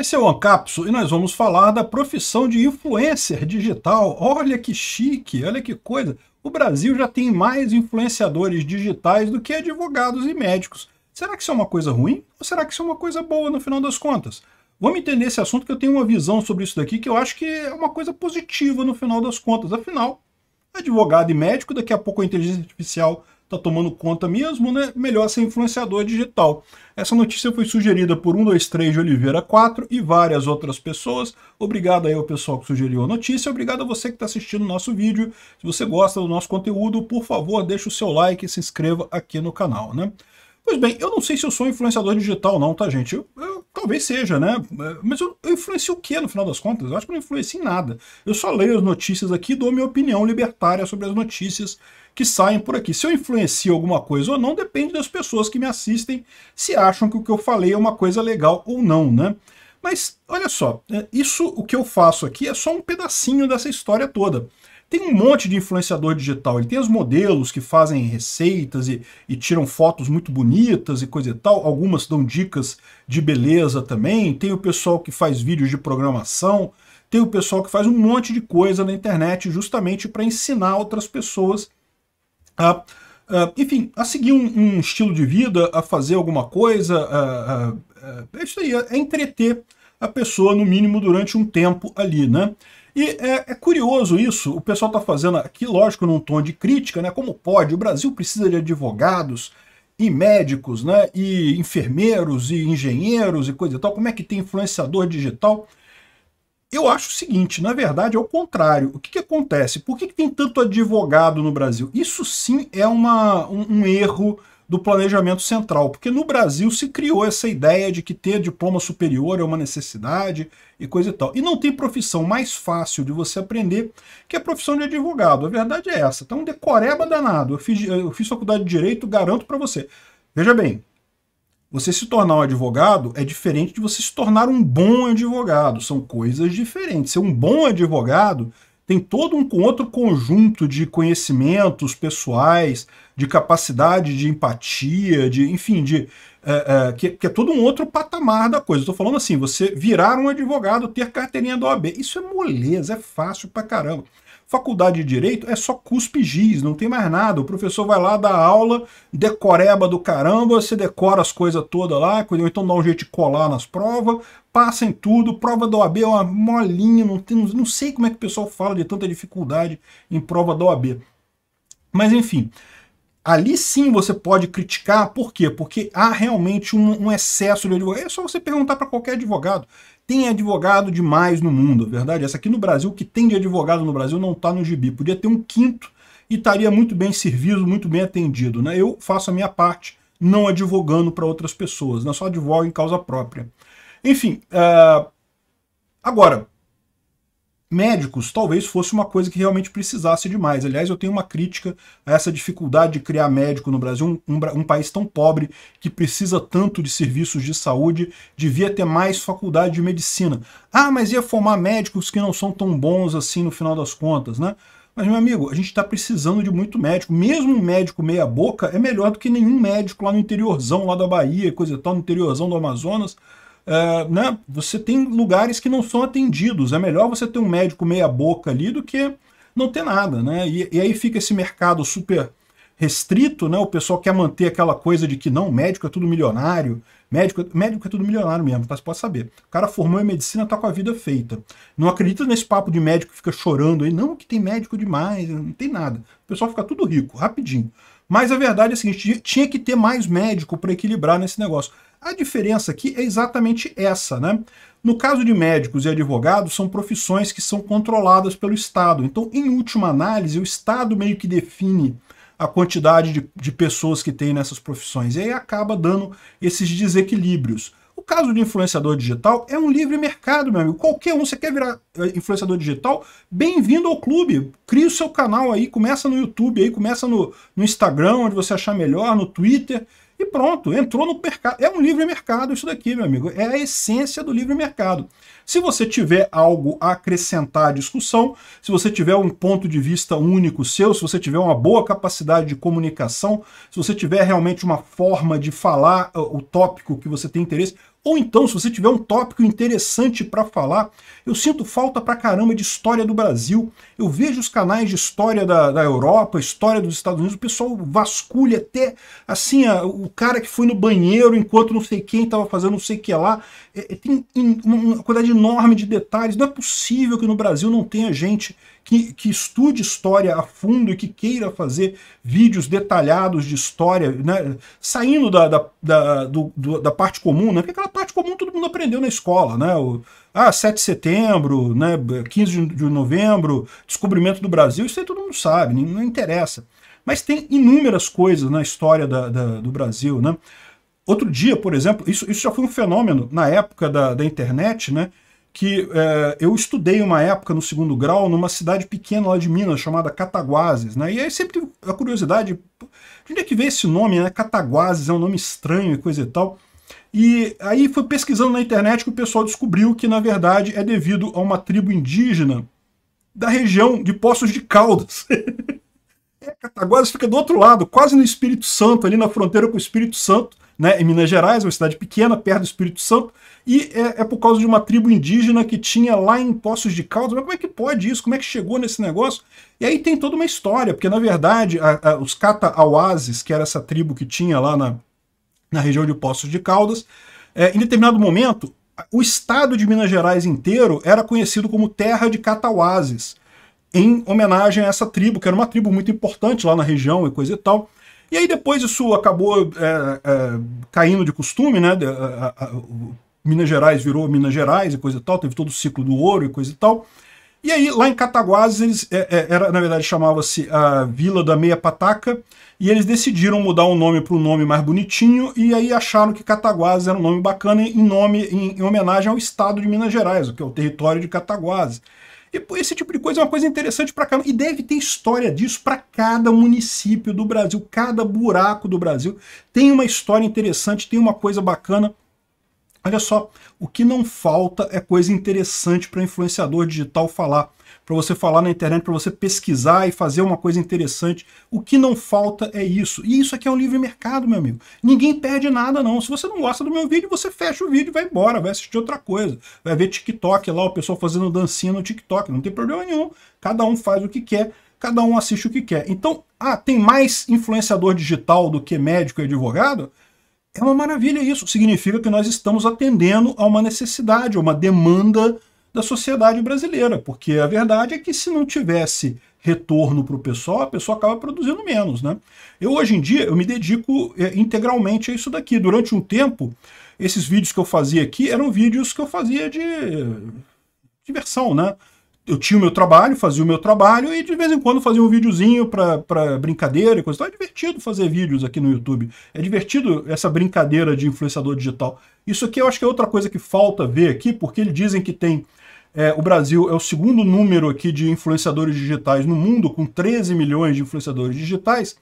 Esse é o Ancapso e nós vamos falar da profissão de influencer digital. Olha que chique, olha que coisa. O Brasil já tem mais influenciadores digitais do que advogados e médicos. Será que isso é uma coisa ruim ou será que isso é uma coisa boa no final das contas? Vamos entender esse assunto que eu tenho uma visão sobre isso daqui que eu acho que é uma coisa positiva no final das contas. Afinal, advogado e médico, daqui a pouco a inteligência artificial está tomando conta mesmo, né? Melhor ser influenciador digital. Essa notícia foi sugerida por 123 de Oliveira 4 e várias outras pessoas. Obrigado aí ao pessoal que sugeriu a notícia. Obrigado a você que está assistindo o nosso vídeo. Se você gosta do nosso conteúdo, por favor, deixe o seu like e se inscreva aqui no canal, né? Pois bem, eu não sei se eu sou influenciador digital não, tá, gente? Eu, eu, talvez seja, né? É, mas eu, eu influencio o que no final das contas? Eu acho que não influencio em nada. Eu só leio as notícias aqui e dou minha opinião libertária sobre as notícias que saem por aqui. Se eu influencio alguma coisa ou não, depende das pessoas que me assistem, se acham que o que eu falei é uma coisa legal ou não, né? Mas, olha só, é, isso o que eu faço aqui é só um pedacinho dessa história toda. Tem um monte de influenciador digital. Ele tem os modelos que fazem receitas e, e tiram fotos muito bonitas e coisa e tal. Algumas dão dicas de beleza também. Tem o pessoal que faz vídeos de programação. Tem o pessoal que faz um monte de coisa na internet justamente para ensinar outras pessoas a enfim, a seguir um, um, estilo de vida, a fazer alguma coisa, é isso aí, é entreter a pessoa, no mínimo, durante um tempo ali, né? E é, é, curioso isso, o pessoal está fazendo aqui, lógico, num tom de crítica, né? Como pode? O Brasil precisa de advogados e médicos, né? E enfermeiros e engenheiros e coisa e tal. Como é que tem influenciador digital? Eu acho o seguinte, na verdade é o contrário. O que, que acontece? Por que, que tem tanto advogado no Brasil? Isso sim é uma, um, um erro do planejamento central, porque no Brasil se criou essa ideia de que ter diploma superior é uma necessidade e coisa e tal. E não tem profissão mais fácil de você aprender que a profissão de advogado. A verdade é essa. Então, decoreba danado. Eu fiz, eu fiz faculdade de Direito, garanto para você. Veja bem, você se tornar um advogado é diferente de você se tornar um bom advogado. São coisas diferentes. Ser um bom advogado tem todo um outro conjunto de conhecimentos pessoais, de capacidade de empatia, de, enfim, de é, é, que, que, é todo um outro patamar da coisa. Estou falando assim, você virar um advogado, ter carteirinha da OAB. Isso é moleza, é fácil pra caramba. Faculdade de Direito é só cuspe giz, não tem mais nada. O professor vai lá, dá aula, decoreba do caramba, você decora as coisas todas lá, então dá um jeito de colar nas provas, passa em tudo, prova da OAB é uma molinha, não, tem, não sei como é que o pessoal fala de tanta dificuldade em prova da OAB. Mas enfim, ali sim você pode criticar, por quê? Porque há realmente um, um excesso de advogado. É só você perguntar para qualquer advogado. Tem advogado demais no mundo, verdade? Essa aqui no Brasil, o que tem de advogado no Brasil não está no gibi. Podia ter um quinto e estaria muito bem servido, muito bem atendido. Né? Eu faço a minha parte não advogando para outras pessoas, não né? só advogo em causa própria. Enfim, uh, agora, médicos talvez fosse uma coisa que realmente precisasse demais. Aliás, eu tenho uma crítica a essa dificuldade de criar médico no Brasil, um, um, um, país tão pobre que precisa tanto de serviços de saúde, devia ter mais faculdade de medicina. Ah, mas ia formar médicos que não são tão bons assim no final das contas, né? Mas, meu amigo, a gente está precisando de muito médico. Mesmo um médico meia boca é melhor do que nenhum médico lá no interiorzão, lá da Bahia, coisa e tal, no interiorzão do Amazonas uh, né, você tem lugares que não são atendidos. É melhor você ter um médico meia boca ali do que não ter nada, né? E, e aí fica esse mercado super restrito, né? O pessoal quer manter aquela coisa de que não, médico é tudo milionário, médico, médico é tudo milionário mesmo, tá? Você pode saber. O cara formou em medicina, tá com a vida feita. Não acredita nesse papo de médico que fica chorando aí, não, que tem médico demais, não tem nada. O pessoal fica tudo rico, rapidinho. Mas a verdade é a seguinte, tinha que ter mais médico para equilibrar nesse negócio. A diferença aqui é exatamente essa, né? No caso de médicos e advogados, são profissões que são controladas pelo Estado. Então, em última análise, o Estado meio que define a quantidade de, de pessoas que tem nessas profissões. E aí acaba dando esses desequilíbrios. O caso de influenciador digital é um livre mercado, meu amigo. Qualquer um, você quer virar eh, influenciador digital, bem-vindo ao clube. Cria o seu canal aí, começa no YouTube, aí começa no, no Instagram, onde você achar melhor, no Twitter. E pronto, entrou no mercado. É um livre mercado isso daqui, meu amigo. É a essência do livre mercado. Se você tiver algo a acrescentar à discussão, se você tiver um ponto de vista único seu, se você tiver uma boa capacidade de comunicação, se você tiver realmente uma forma de falar o tópico que você tem interesse, ou então, se você tiver um tópico interessante para falar, eu sinto falta para caramba de história do Brasil. Eu vejo os canais de história da, da Europa, história dos Estados Unidos, o pessoal vasculha até assim, a, o cara que foi no banheiro enquanto não sei quem estava fazendo não sei o que lá. É, é tem uma quantidade enorme de detalhes. Não é possível que no Brasil não tenha gente que, que estude história a fundo e que queira fazer vídeos detalhados de história, né? saindo da, da, da, do, da parte comum, né? porque aquela parte comum todo mundo aprendeu na escola, né? O, ah, 7 de setembro, né? 15 de novembro, descobrimento do Brasil, isso aí todo mundo sabe, não, não interessa. Mas tem inúmeras coisas na história da, da, do Brasil, né? Outro dia, por exemplo, isso, isso já foi um fenômeno na época da, da internet, né? que é, eu estudei uma época no segundo grau numa cidade pequena lá de Minas chamada Cataguases, né? E aí sempre a curiosidade, de onde é que veio esse nome, né? Cataguases é um nome estranho e coisa e tal. E aí foi pesquisando na internet que o pessoal descobriu que na verdade é devido a uma tribo indígena da região de Poços de Caldas. é, Cataguases fica do outro lado, quase no Espírito Santo, ali na fronteira com o Espírito Santo né, em Minas Gerais, uma cidade pequena, perto do Espírito Santo, e é, é, por causa de uma tribo indígena que tinha lá em Poços de Caldas. Mas como é que pode isso? Como é que chegou nesse negócio? E aí tem toda uma história, porque na verdade a, a, os Catauazes, que era essa tribo que tinha lá na, na região de Poços de Caldas, é, em determinado momento, o estado de Minas Gerais inteiro era conhecido como Terra de Catauazes, em homenagem a essa tribo, que era uma tribo muito importante lá na região e coisa e tal. E aí depois isso acabou é, é, caindo de costume, né? A, a, Minas Gerais virou Minas Gerais e coisa e tal, teve todo o ciclo do ouro e coisa e tal. E aí, lá em Cataguases, eles, é, é era, na verdade, chamava-se a Vila da Meia Pataca, e eles decidiram mudar o nome para um nome mais bonitinho, e aí acharam que Cataguases era um nome bacana em nome em, em homenagem ao estado de Minas Gerais, o que é o território de Cataguases. E esse tipo de coisa é uma coisa interessante para caramba. E deve ter história disso para cada município do Brasil, cada buraco do Brasil. Tem uma história interessante, tem uma coisa bacana Olha só, o que não falta é coisa interessante para influenciador digital falar, para você falar na internet, para você pesquisar e fazer uma coisa interessante. O que não falta é isso. E isso aqui é um livre mercado, meu amigo. Ninguém perde nada, não. Se você não gosta do meu vídeo, você fecha o vídeo e vai embora, vai assistir outra coisa. Vai ver TikTok lá, o pessoal fazendo dancinha no TikTok. Não tem problema nenhum. Cada um faz o que quer, cada um assiste o que quer. Então, ah, tem mais influenciador digital do que médico e advogado? É uma maravilha isso. Significa que nós estamos atendendo a uma necessidade, a uma demanda da sociedade brasileira, porque a verdade é que se não tivesse retorno para o pessoal, a pessoa acaba produzindo menos. Né? Eu hoje em dia eu me dedico é, integralmente a isso daqui. Durante um tempo, esses vídeos que eu fazia aqui eram vídeos que eu fazia de diversão, né? eu tinha o meu trabalho, fazia o meu trabalho e de vez em quando fazia um videozinho para brincadeira e coisa. Então é divertido fazer vídeos aqui no YouTube. É divertido essa brincadeira de influenciador digital. Isso aqui eu acho que é outra coisa que falta ver aqui, porque eles dizem que tem. É, o Brasil é o segundo número aqui de influenciadores digitais no mundo, com 13 milhões de influenciadores digitais.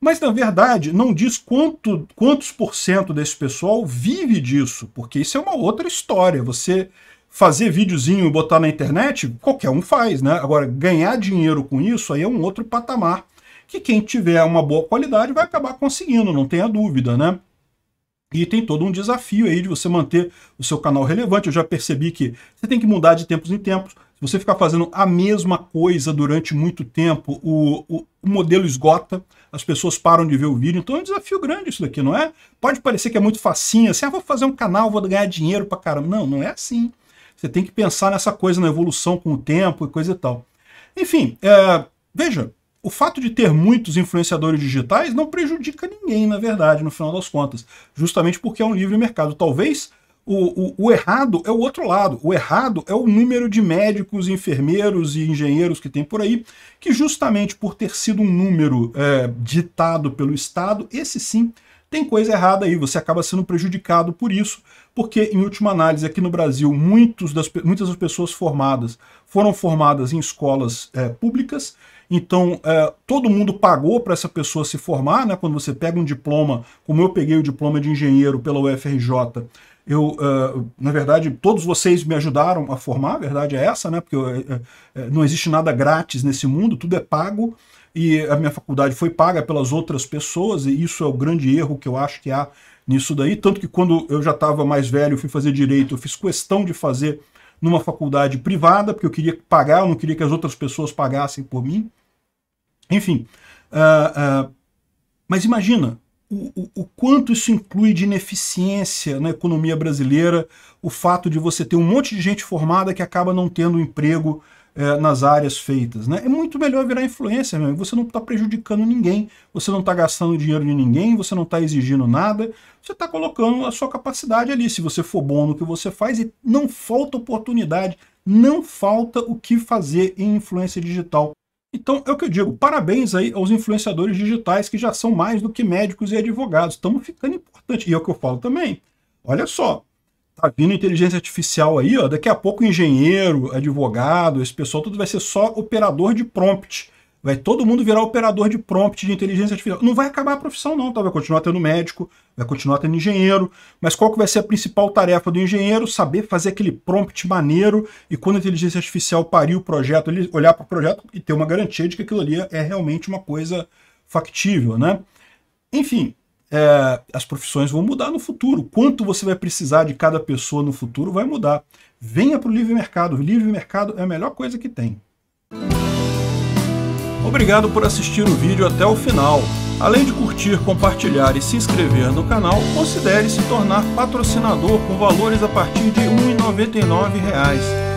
Mas, na verdade, não diz quanto, quantos por cento desse pessoal vive disso, porque isso é uma outra história. Você fazer videozinho e botar na internet, qualquer um faz, né? Agora, ganhar dinheiro com isso aí é um outro patamar que quem tiver uma boa qualidade vai acabar conseguindo, não tenha dúvida, né? E tem todo um desafio aí de você manter o seu canal relevante. Eu já percebi que você tem que mudar de tempos em tempos. Se você ficar fazendo a mesma coisa durante muito tempo, o, o, o modelo esgota, as pessoas param de ver o vídeo. Então é um desafio grande isso daqui, não é? Pode parecer que é muito facinho, assim, ah, vou fazer um canal, vou ganhar dinheiro pra caramba. Não, não é assim. Você tem que pensar nessa coisa, na evolução com o tempo e coisa e tal. Enfim, é, veja, o fato de ter muitos influenciadores digitais não prejudica ninguém, na verdade, no final das contas, justamente porque é um livre mercado. Talvez o, o, o, errado é o outro lado. O errado é o número de médicos, enfermeiros e engenheiros que tem por aí, que justamente por ter sido um número é, ditado pelo Estado, esse sim tem coisa errada aí, você acaba sendo prejudicado por isso, porque, em última análise, aqui no Brasil, muitos das, muitas das pessoas formadas foram formadas em escolas é, públicas, então é, todo mundo pagou para essa pessoa se formar, né? quando você pega um diploma, como eu peguei o diploma de engenheiro pela UFRJ, eu, uh, na verdade, todos vocês me ajudaram a formar, a verdade é essa, né? Porque eu, é, é, não existe nada grátis nesse mundo, tudo é pago e a minha faculdade foi paga pelas outras pessoas, e isso é o grande erro que eu acho que há nisso daí. Tanto que quando eu já estava mais velho, fui fazer direito, eu fiz questão de fazer numa faculdade privada, porque eu queria pagar, eu não queria que as outras pessoas pagassem por mim. Enfim. Uh, uh, mas imagina o, o, o, quanto isso inclui de ineficiência na economia brasileira, o fato de você ter um monte de gente formada que acaba não tendo emprego é, nas áreas feitas. Né? É muito melhor virar influencer, meu. você não está prejudicando ninguém, você não está gastando dinheiro de ninguém, você não está exigindo nada, você está colocando a sua capacidade ali. Se você for bom no que você faz, e não falta oportunidade, não falta o que fazer em influência digital. Então é o que eu digo, parabéns aí aos influenciadores digitais que já são mais do que médicos e advogados, estamos ficando importante. E é o que eu falo também. Olha só, Tá vindo inteligência artificial aí, ó. Daqui a pouco engenheiro, advogado, esse pessoal tudo vai ser só operador de prompt. Vai todo mundo virar operador de prompt de inteligência artificial. Não vai acabar a profissão não, tá? Vai continuar tendo médico, vai continuar tendo engenheiro, mas qual que vai ser a principal tarefa do engenheiro? Saber fazer aquele prompt maneiro e quando a inteligência artificial parir o projeto, ele olhar para o projeto e ter uma garantia de que aquilo ali é realmente uma coisa factível, né? Enfim, é, as profissões vão mudar no futuro. Quanto você vai precisar de cada pessoa no futuro vai mudar. Venha para o livre mercado. O livre mercado é a melhor coisa que tem. Obrigado por assistir o vídeo até o final. Além de curtir, compartilhar e se inscrever no canal, considere se tornar patrocinador com valores a partir de R$ 1,99